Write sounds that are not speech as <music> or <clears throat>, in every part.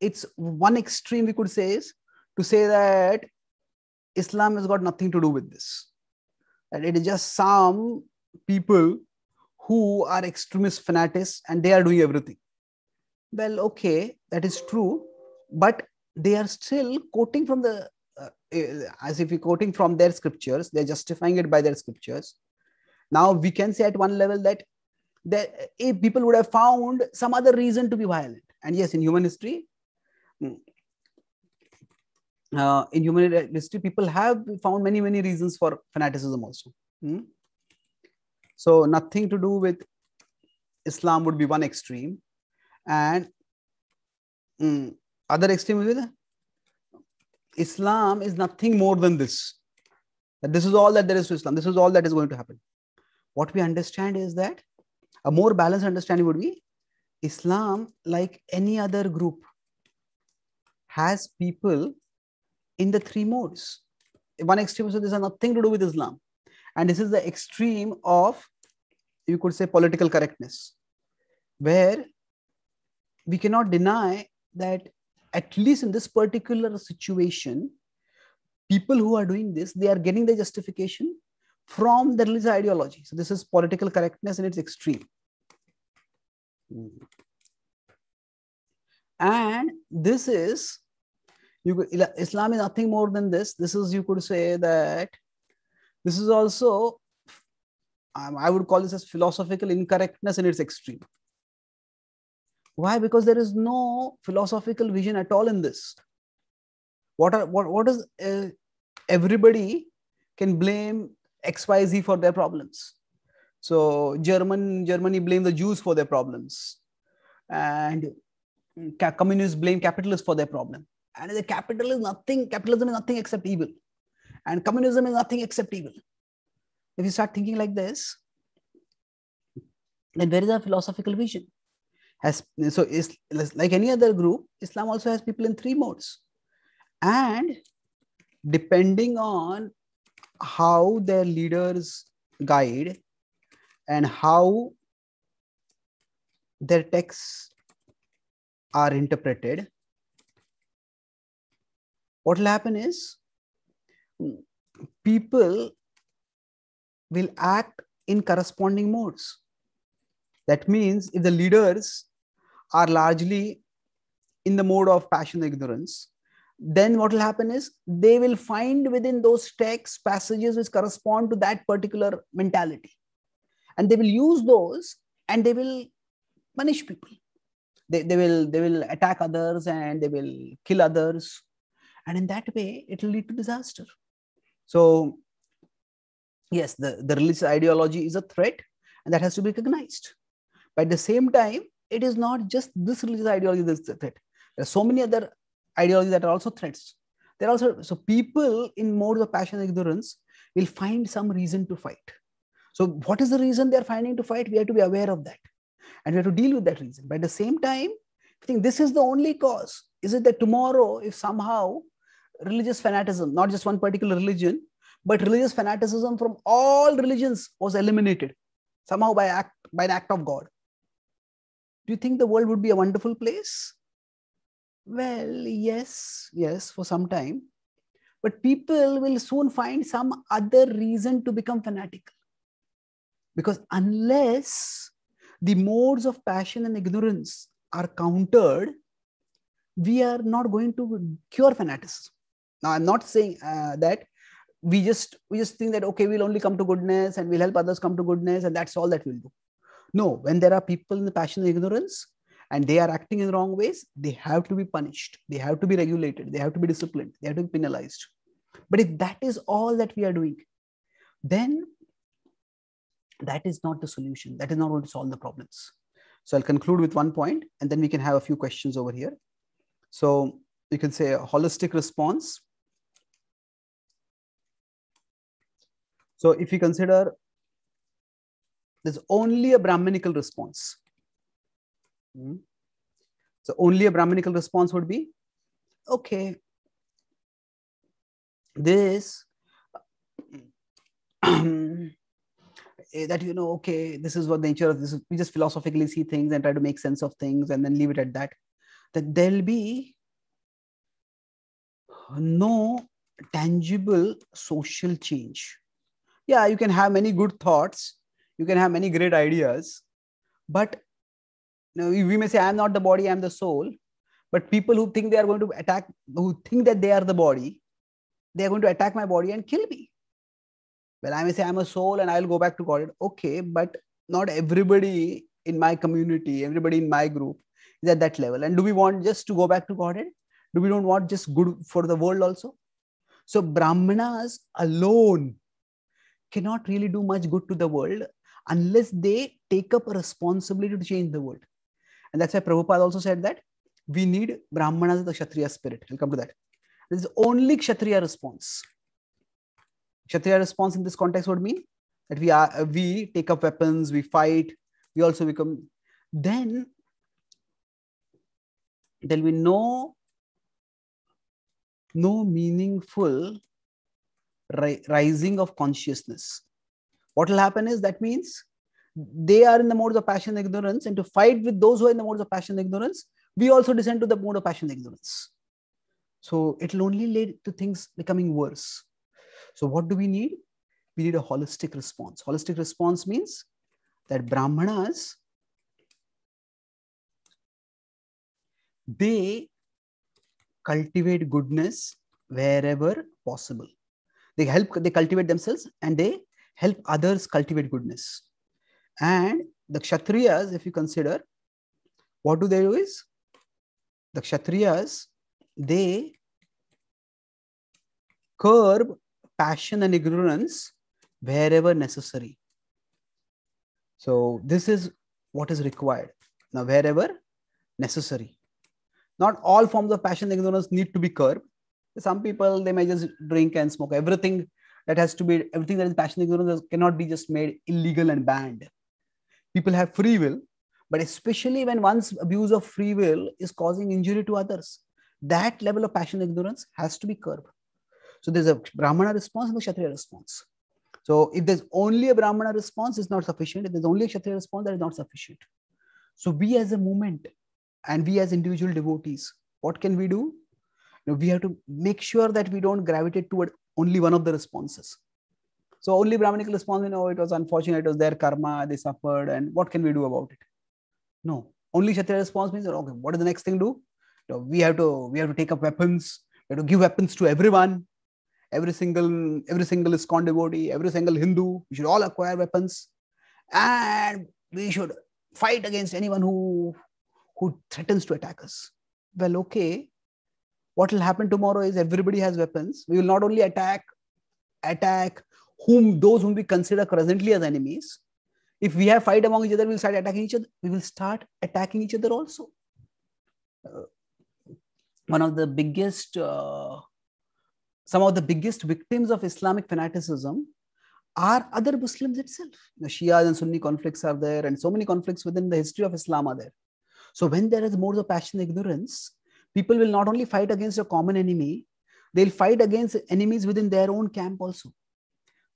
it's one extreme we could say is to say that Islam has got nothing to do with this. That it is just some people who are extremist fanatics and they are doing everything. Well, okay, that is true, but they are still quoting from the uh, eh, as if we're quoting from their scriptures, they're justifying it by their scriptures. Now we can say at one level that that if eh, people would have found some other reason to be violent. And yes, in human history, Hmm. uh, in human history, people have found many, many reasons for fanaticism also. Hmm. So nothing to do with Islam would be one extreme and hmm, other extreme will Islam is nothing more than this. That this is all that there is to Islam. This is all that is going to happen. What we understand is that a more balanced understanding would be Islam, like any other group, has people in the three modes. One extreme, so this has nothing to do with Islam. And this is the extreme of, you could say, political correctness, where we cannot deny that, at least in this particular situation, people who are doing this, they are getting the justification from the religious ideology. So, this is political correctness in its extreme. And this is you could, Islam is nothing more than this. This is, you could say that this is also, um, I would call this as philosophical incorrectness in its extreme. Why? Because there is no philosophical vision at all in this. What are what what is uh, everybody can blame X Y Z for their problems. So German Germany blame the Jews for their problems, and mm, communists blame capitalists for their problem. And the capital is nothing, capitalism is nothing except evil. And communism is nothing except evil. If you start thinking like this, then where is our philosophical vision? Has so is like any other group, Islam also has people in three modes. And depending on how their leaders guide and how their texts are interpreted what will happen is people will act in corresponding modes. That means if the leaders are largely in the mode of passion ignorance, then what will happen is they will find within those texts passages which correspond to that particular mentality. And they will use those and they will punish people. They, they, will, they will attack others and they will kill others and in that way it will lead to disaster so yes the, the religious ideology is a threat and that has to be recognized but at the same time it is not just this religious ideology that's a threat there are so many other ideologies that are also threats there are also so people in modes of passion and ignorance will find some reason to fight so what is the reason they're finding to fight we have to be aware of that and we have to deal with that reason but at the same time i think this is the only cause is it that tomorrow if somehow religious fanaticism, not just one particular religion, but religious fanaticism from all religions was eliminated somehow by, act, by an act of God. Do you think the world would be a wonderful place? Well, yes, yes, for some time. But people will soon find some other reason to become fanatical. Because unless the modes of passion and ignorance are countered, we are not going to cure fanaticism. Now, I'm not saying uh, that we just we just think that okay, we'll only come to goodness and we'll help others come to goodness, and that's all that we'll do. No, when there are people in the passion of ignorance and they are acting in wrong ways, they have to be punished. They have to be regulated. They have to be disciplined. They have to be penalized. But if that is all that we are doing, then that is not the solution. That is not going to solve the problems. So I'll conclude with one point, and then we can have a few questions over here. So you can say a holistic response So if you consider there's only a Brahminical response. Hmm? So only a Brahminical response would be, okay, this, <clears throat> eh, that you know, okay, this is what nature of this is. We just philosophically see things and try to make sense of things and then leave it at that. That there'll be no tangible social change yeah you can have many good thoughts you can have many great ideas but you know, we may say i'm not the body i'm the soul but people who think they are going to attack who think that they are the body they are going to attack my body and kill me well i may say i'm a soul and i'll go back to god okay but not everybody in my community everybody in my group is at that level and do we want just to go back to godhead do we don't want just good for the world also so brahmanas alone cannot really do much good to the world unless they take up a responsibility to change the world. And that's why Prabhupada also said that we need Brahmanas the Kshatriya spirit. We'll come to that. This is only Kshatriya response. Kshatriya response in this context would mean that we are we take up weapons, we fight, we also become. Then there'll be no no meaningful ri rising of consciousness. What will happen is that means they are in the mode of passion and ignorance, and to fight with those who are in the mode of passion and ignorance, we also descend to the mode of passion and ignorance. So it'll only lead to things becoming worse. So what do we need? We need a holistic response. Holistic response means that Brahmanas, they cultivate goodness wherever possible they help they cultivate themselves and they help others cultivate goodness and the kshatriyas if you consider what do they do is the kshatriyas they curb passion and ignorance wherever necessary so this is what is required now wherever necessary not all forms of passion and ignorance need to be curbed some people they may just drink and smoke everything that has to be everything that is passion ignorance cannot be just made illegal and banned people have free will but especially when one's abuse of free will is causing injury to others that level of passion ignorance has to be curbed so there's a brahmana response and a kshatriya response so if there's only a brahmana response it's not sufficient if there's only a kshatriya response that is not sufficient so we as a movement and we as individual devotees what can we do we have to make sure that we don't gravitate toward only one of the responses. So only Brahminical response, you know, it was unfortunate, it was their karma, they suffered, and what can we do about it? No. Only Kshatriya response means, okay, what is the next thing to do? we have to we have to take up weapons, we have to give weapons to everyone. Every single, every single ISKCON devotee, every single Hindu, we should all acquire weapons. And we should fight against anyone who who threatens to attack us. Well, okay, what will happen tomorrow is everybody has weapons we will not only attack attack whom those whom we consider presently as enemies if we have fight among each other we'll start attacking each other we will start attacking each other also uh, one of the biggest uh, some of the biggest victims of islamic fanaticism are other muslims itself the shia and sunni conflicts are there and so many conflicts within the history of islam are there so when there is more of passion ignorance people will not only fight against a common enemy, they'll fight against enemies within their own camp also.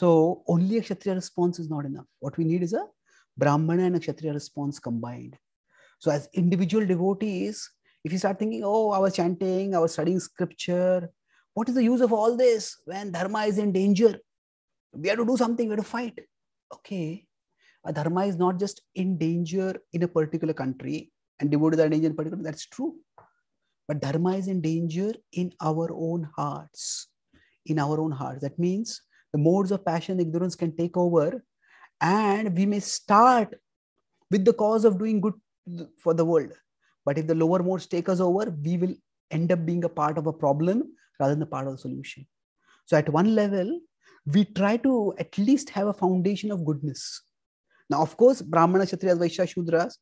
So only a Kshatriya response is not enough. What we need is a Brahmana and a Kshatriya response combined. So as individual devotees, if you start thinking, oh, I was chanting, I was studying scripture, what is the use of all this when dharma is in danger? We have to do something, we have to fight. Okay. A dharma is not just in danger in a particular country and devotees are in danger in particular. That's true. But dharma is in danger in our own hearts. In our own hearts. That means the modes of passion, ignorance can take over, and we may start with the cause of doing good for the world. But if the lower modes take us over, we will end up being a part of a problem rather than a part of the solution. So, at one level, we try to at least have a foundation of goodness. Now, of course, Brahmana, Kshatriyas, Vaishya, Shudras,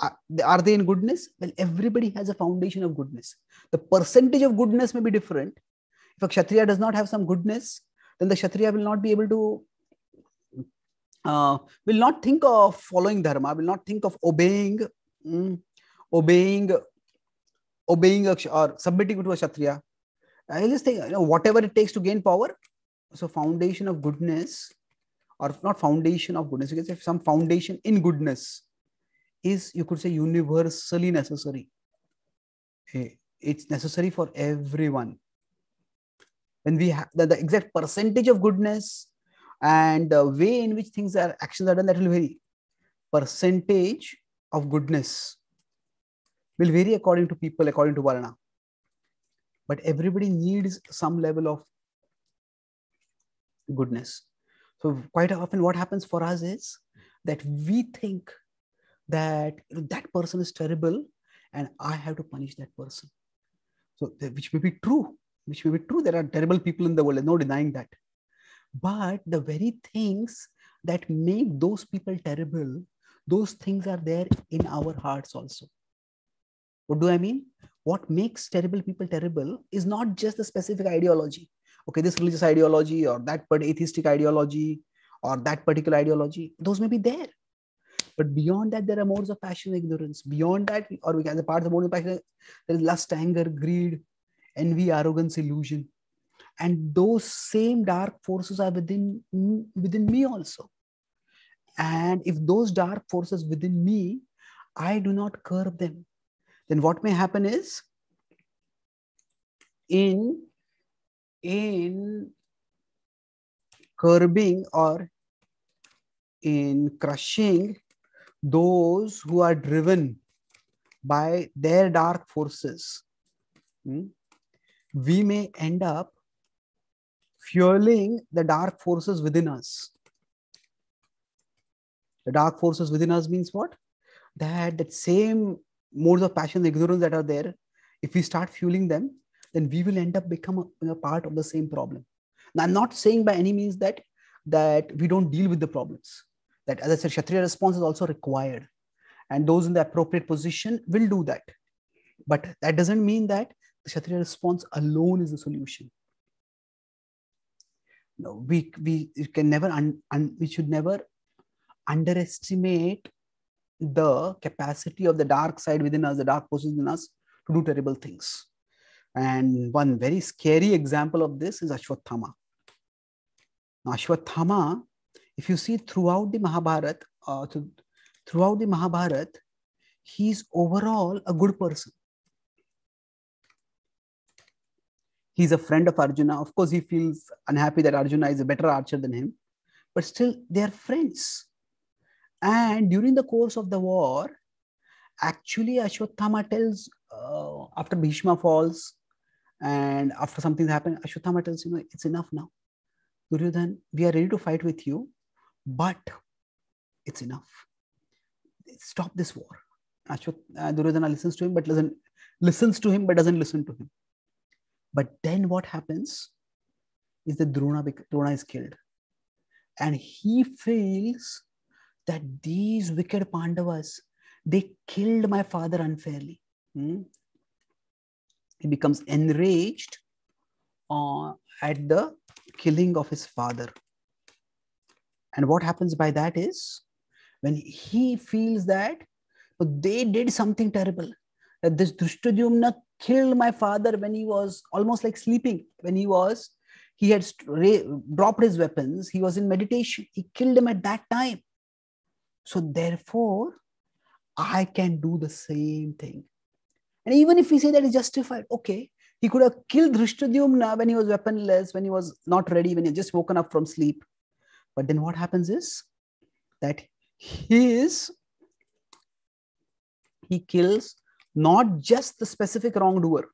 uh, are they in goodness well everybody has a foundation of goodness the percentage of goodness may be different if a kshatriya does not have some goodness then the kshatriya will not be able to uh, will not think of following dharma will not think of obeying mm, obeying obeying a, or submitting to a kshatriya i just think you know whatever it takes to gain power so foundation of goodness or not foundation of goodness you can say some foundation in goodness is, you could say, universally necessary. Eh, it's necessary for everyone. When we have the, the exact percentage of goodness and the way in which things are actions are done, that will vary. Percentage of goodness will vary according to people, according to Varna. But everybody needs some level of goodness. So, quite often, what happens for us is that we think that you know, that person is terrible and I have to punish that person. So, which may be true, which may be true. There are terrible people in the world, no denying that. But the very things that make those people terrible, those things are there in our hearts also. What do I mean? What makes terrible people terrible is not just the specific ideology. Okay, this religious ideology or that atheistic ideology or that particular ideology, those may be there. But beyond that, there are modes of passion and ignorance. Beyond that, or we can the part of the modes of passion, there is lust, anger, greed, envy, arrogance, illusion. And those same dark forces are within within me also. And if those dark forces within me, I do not curb them, then what may happen is in in curbing or in crushing those who are driven by their dark forces, hmm, we may end up fueling the dark forces within us. The dark forces within us means what? That that same modes of passion, and ignorance that are there, if we start fueling them, then we will end up becoming a, a part of the same problem. Now, I'm not saying by any means that that we don't deal with the problems that as I said, Kshatriya response is also required. And those in the appropriate position will do that. But that doesn't mean that the Kshatriya response alone is the solution. No, we, we can never, un, un, we should never underestimate the capacity of the dark side within us, the dark forces within us to do terrible things. And one very scary example of this is Ashwatthama. Now, Ashwatthama if you see throughout the Mahabharata, uh, throughout the Mahabharata, he is overall a good person. He's a friend of Arjuna. Of course, he feels unhappy that Arjuna is a better archer than him, but still they are friends. And during the course of the war, actually Ashwatthama tells uh, after Bhishma falls and after something's happened, Ashwatthama tells, you know, it's enough now. Duryodhan, we are ready to fight with you, but it's enough. Stop this war. Ashwat, uh, Duryodhana listens to him, but doesn't listens to him, but doesn't listen to him. But then what happens is that Drona, Drona is killed. And he feels that these wicked Pandavas, they killed my father unfairly. Hmm? He becomes enraged uh, at the killing of his father. And what happens by that is when he feels that but they did something terrible, that this Drishtadyumna killed my father when he was almost like sleeping, when he was, he had dropped his weapons, he was in meditation, he killed him at that time. So therefore, I can do the same thing. And even if we say that is justified, okay, he could have killed Drishtadyumna when he was weaponless, when he was not ready, when he just woken up from sleep. But then what happens is that his, he kills not just the specific wrongdoer.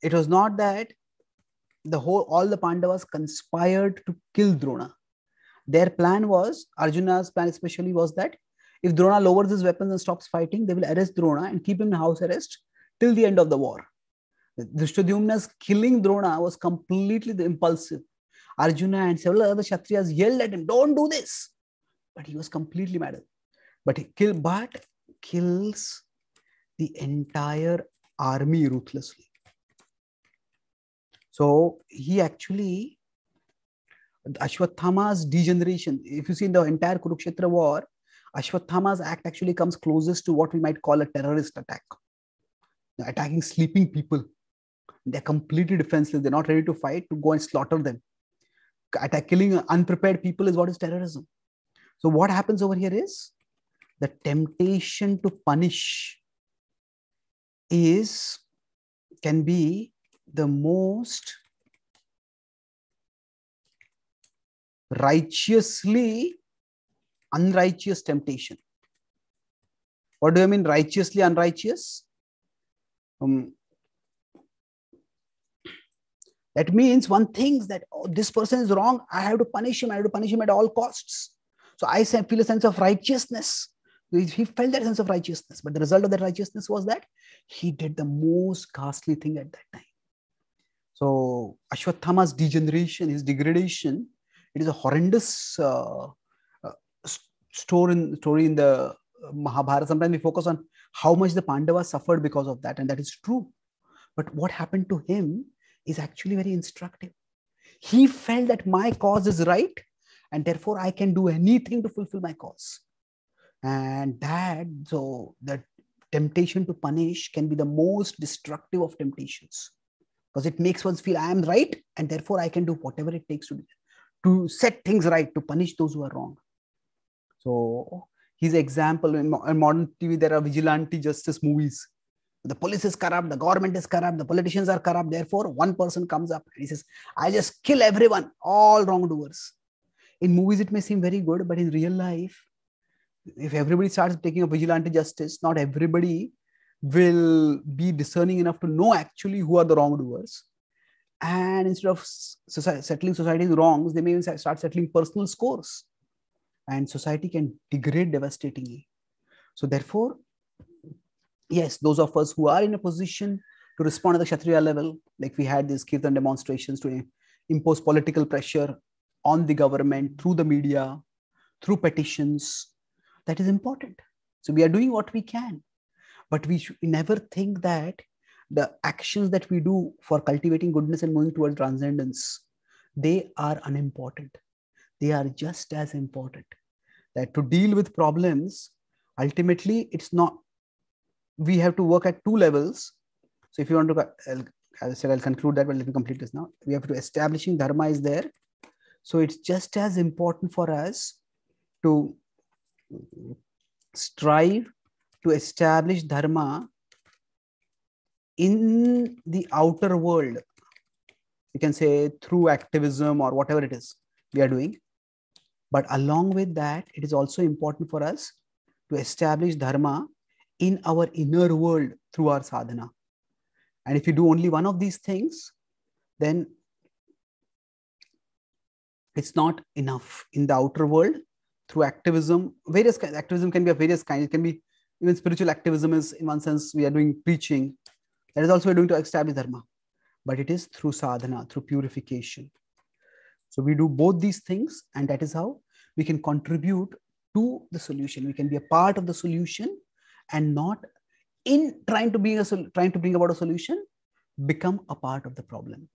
It was not that the whole all the Pandavas conspired to kill Drona. Their plan was, Arjuna's plan especially was that if Drona lowers his weapons and stops fighting, they will arrest Drona and keep him in house arrest till the end of the war. Drishtadyumna's killing Drona was completely impulsive Arjuna and several other Kshatriyas yelled at him, Don't do this. But he was completely mad. But he kill, but kills the entire army ruthlessly. So he actually, Ashwatthama's degeneration, if you see in the entire Kurukshetra war, Ashwatthama's act actually comes closest to what we might call a terrorist attack. attacking sleeping people. They're completely defenseless. They're not ready to fight to go and slaughter them attack, killing unprepared people is what is terrorism. So what happens over here is the temptation to punish is can be the most righteously unrighteous temptation. What do I mean righteously unrighteous? Um, that means one thinks that oh, this person is wrong. I have to punish him. I have to punish him at all costs. So I feel a sense of righteousness. He felt that sense of righteousness. But the result of that righteousness was that he did the most ghastly thing at that time. So Ashwathama's degeneration, his degradation, it is a horrendous uh, uh, story, in, story in the uh, Mahabharata. Sometimes we focus on how much the Pandavas suffered because of that, and that is true. But what happened to him is actually very instructive. He felt that my cause is right, and therefore I can do anything to fulfill my cause. And that, so the temptation to punish can be the most destructive of temptations because it makes one feel I am right, and therefore I can do whatever it takes to, do, to set things right, to punish those who are wrong. So his example in, modern TV, there are vigilante justice movies the police is corrupt, the government is corrupt, the politicians are corrupt. Therefore, one person comes up and he says, I just kill everyone, all wrongdoers. In movies, it may seem very good, but in real life, if everybody starts taking a vigilante justice, not everybody will be discerning enough to know actually who are the wrongdoers. And instead of society, settling society's wrongs, they may even start settling personal scores. And society can degrade devastatingly. So, therefore, yes, those of us who are in a position to respond at the Kshatriya level, like we had these Kirtan demonstrations to impose political pressure on the government through the media, through petitions, that is important. So we are doing what we can, but we should never think that the actions that we do for cultivating goodness and moving towards transcendence, they are unimportant. They are just as important. That to deal with problems, ultimately, it's not we have to work at two levels. So if you want to, as I said, I'll conclude that, but let me complete this now. We have to establishing dharma is there. So it's just as important for us to strive to establish dharma in the outer world. You can say through activism or whatever it is we are doing. But along with that, it is also important for us to establish dharma in our inner world through our sadhana. And if you do only one of these things, then it's not enough in the outer world through activism. Various activism can be of various kinds. It can be even spiritual activism is in one sense we are doing preaching. That is also we're doing to establish dharma, but it is through sadhana, through purification. So we do both these things, and that is how we can contribute to the solution. We can be a part of the solution and not in trying to be a trying to bring about a solution become a part of the problem